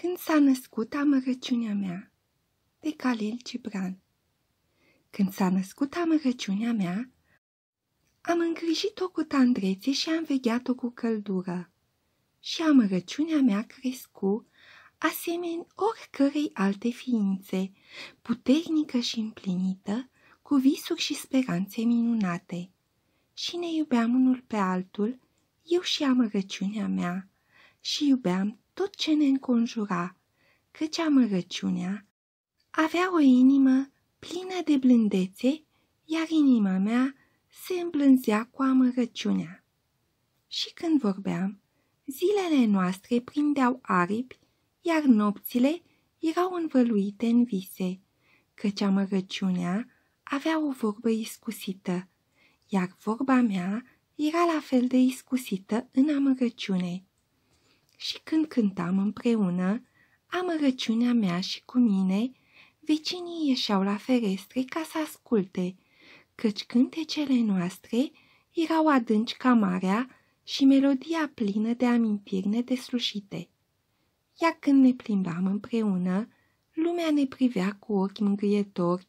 Când s-a născut amărăciunea mea? De Calil Cibran Când s-a născut amărăciunea mea, am îngrijit-o cu tandrețe și am vegheat-o cu căldură. Și amărăciunea mea crescu, asemeni oricărei alte ființe, puternică și împlinită, cu visuri și speranțe minunate. Și ne iubeam unul pe altul, eu și amărăciunea mea, și iubeam tot ce ne înconjura, căci amărăciunea avea o inimă plină de blândețe, iar inima mea se îmblânzea cu amărăciunea. Și când vorbeam, zilele noastre prindeau aripi, iar nopțile erau învăluite în vise, căci amărăciunea avea o vorbă iscusită, iar vorba mea era la fel de iscusită în amărăciune și când cântam împreună, amărăciunea mea și cu mine, vecinii ieșeau la ferestre ca să asculte, căci cântecele noastre erau adânci ca marea și melodia plină de amintiri nedeslușite. Iar când ne plimbam împreună, lumea ne privea cu ochi mângâietori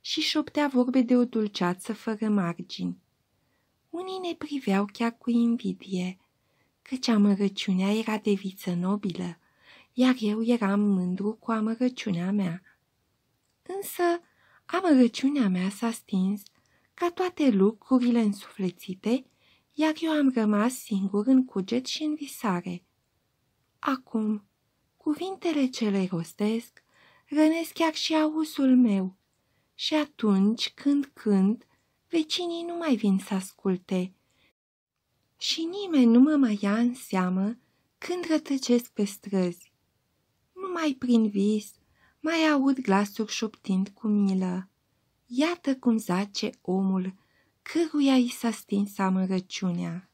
și șoptea vorbe de o dulceață fără margini. Unii ne priveau chiar cu invidie, căci amărăciunea era de viță nobilă, iar eu eram mândru cu amărăciunea mea. Însă amărăciunea mea s-a stins ca toate lucrurile însuflețite, iar eu am rămas singur în cuget și în visare. Acum, cuvintele ce le rostesc rănesc chiar și auzul meu, și atunci, când când, vecinii nu mai vin să asculte, și nimeni nu mă mai ia în seamă când rătăcesc pe străzi. Numai prin vis mai aud glasuri șoptind cu milă. Iată cum zace omul căruia i s-a stins amărăciunea.